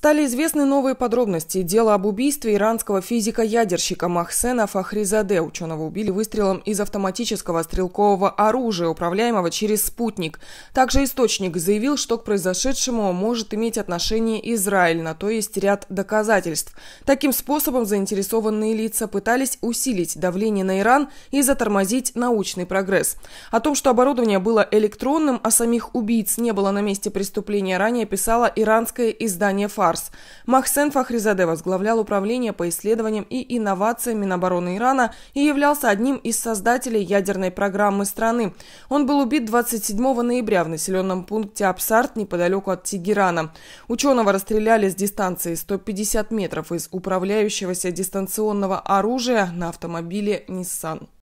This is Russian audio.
Стали известны новые подробности дела об убийстве иранского физика-ядерщика Махсена Фахризаде. Ученого убили выстрелом из автоматического стрелкового оружия, управляемого через спутник. Также источник заявил, что к произошедшему может иметь отношение Израиль, на то есть ряд доказательств. Таким способом заинтересованные лица пытались усилить давление на Иран и затормозить научный прогресс. О том, что оборудование было электронным, а самих убийц не было на месте преступления, ранее писало иранское издание «Фар». Арс. Махсен Фахризаде возглавлял управление по исследованиям и инновациям Минобороны Ирана и являлся одним из создателей ядерной программы страны. Он был убит 27 ноября в населенном пункте Абсарт неподалеку от Тегерана. Ученого расстреляли с дистанции 150 метров из управляющегося дистанционного оружия на автомобиле Nissan.